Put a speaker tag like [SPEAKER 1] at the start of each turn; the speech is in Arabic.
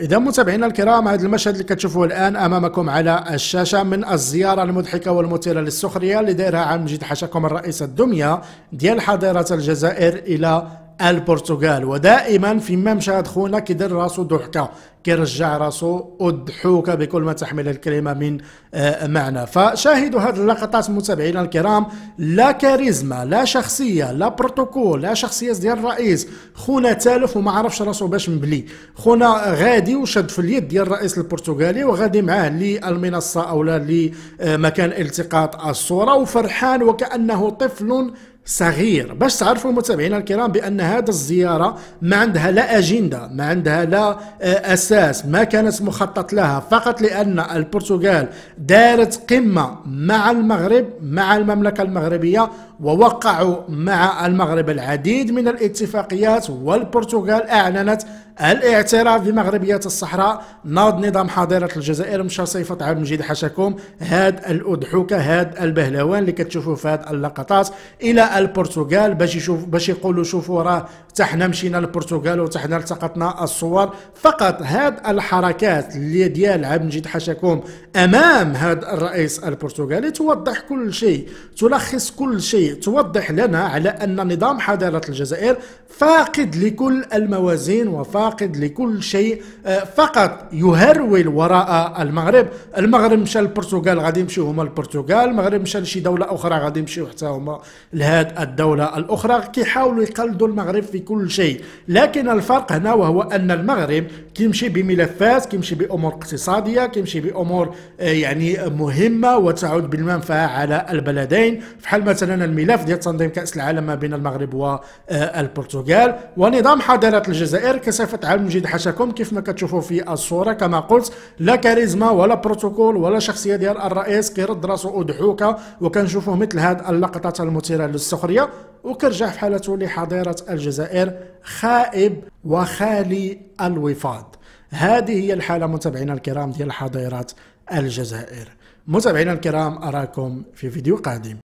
[SPEAKER 1] إذا متابعينا الكرام هذا المشهد اللي كتشوفوه الآن أمامكم على الشاشة من الزيارة المضحكة والمثيرة للسخرية اللي دايرها عن مجيد حشاكم الرئيس الدمية ديال حضيرة الجزائر إلى البرتغال ودائما فيما مشاهد خونا كيدير راسو ضحكه كيرجع راسو الضحوكه بكل ما تحمل الكلمه من آه، معنى فشاهدوا هذه اللقطات متابعينا الكرام لا كاريزما لا شخصيه لا بروتوكول لا شخصيه ديال الرئيس خونا تالف وما عرفش راسو باش مبلي خونا غادي وشد في اليد ديال الرئيس البرتغالي وغادي معاه للمنصه او لا لمكان التقاط الصوره وفرحان وكانه طفل صغير باش تعرفوا المتابعين الكرام بان هذا الزياره ما عندها لا اجنده ما عندها لا آه، اساس ما كانت مخطط لها فقط لان البرتغال دارت قمه مع المغرب مع المملكه المغربيه ووقعوا مع المغرب العديد من الاتفاقيات والبرتغال أعلنت الاعتراف بمغربية الصحراء ناض نظام حاضره الجزائر مشى صيفط عبد المجيد حشاكم هاد الأضحوكة هاد البهلوان اللي كتشوفوه في هاد اللقطات إلى البرتغال باش يشوف باش يقولوا شوفوا راه تحنا مشينا للبرتغال وتحنا التقطنا الصور فقط هاد الحركات اللي ديال عبد المجيد حشاكم أمام هاد الرئيس البرتغالي توضح كل شيء تلخص كل شيء توضح لنا على أن نظام حضارة الجزائر فاقد لكل الموازين وفاقد لكل شيء آه، فقط يهرول وراء المغرب المغرب مشى للبرتغال غادي يمشيو هما للبرتغال المغرب مشى لشي دولة أخرى غادي يمشيو حتى هما لهاد الدولة الأخرى كيحاولوا يقلدوا المغرب في كل شيء لكن الفرق هنا وهو أن المغرب كيمشي بملفات كيمشي بأمور اقتصادية كيمشي بأمور آه، يعني مهمة وتعود بالمنفعة على البلدين فحال مثلا الملف ديال تنظيم كاس العالم ما بين المغرب والبرتغال آه، ونظام حضاره الجزائر كصفه عام مجيد حشاكم كيف ما كتشوفوا في الصوره كما قلت لا كاريزما ولا بروتوكول ولا شخصيه ديال الرئيس كيرد راسه ودحوكه وكنشوفوه مثل هذه اللقطات المثيره للسخريه وكرجع في حالته لحضيره الجزائر خائب وخالي الوفاض هذه هي الحاله متابعينا الكرام ديال حضيره الجزائر متابعينا الكرام أراكم في فيديو قادم